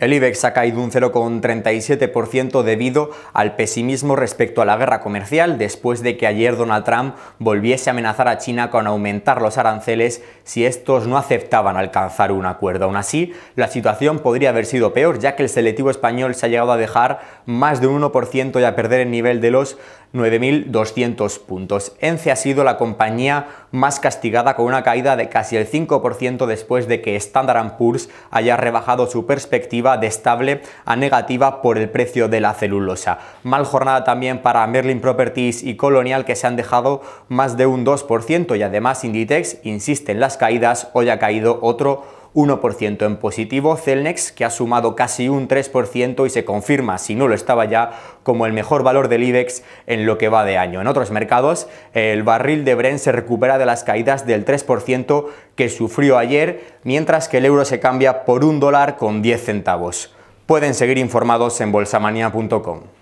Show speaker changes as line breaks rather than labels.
El IBEX ha caído un 0,37% debido al pesimismo respecto a la guerra comercial después de que ayer Donald Trump volviese a amenazar a China con aumentar los aranceles si estos no aceptaban alcanzar un acuerdo. Aún así, la situación podría haber sido peor, ya que el selectivo español se ha llegado a dejar más de un 1% y a perder el nivel de los 9.200 puntos. ENCE ha sido la compañía más castigada con una caída de casi el 5% después de que Standard Poor's haya rebajado su perspectiva de estable a negativa por el precio de la celulosa. Mal jornada también para Merlin Properties y Colonial que se han dejado más de un 2% y además Inditex insiste en las caídas, hoy ha caído otro 1% en positivo, Celnex, que ha sumado casi un 3% y se confirma, si no lo estaba ya, como el mejor valor del IBEX en lo que va de año. En otros mercados, el barril de Brent se recupera de las caídas del 3% que sufrió ayer, mientras que el euro se cambia por un dólar con 10 centavos. Pueden seguir informados en
bolsamanía.com.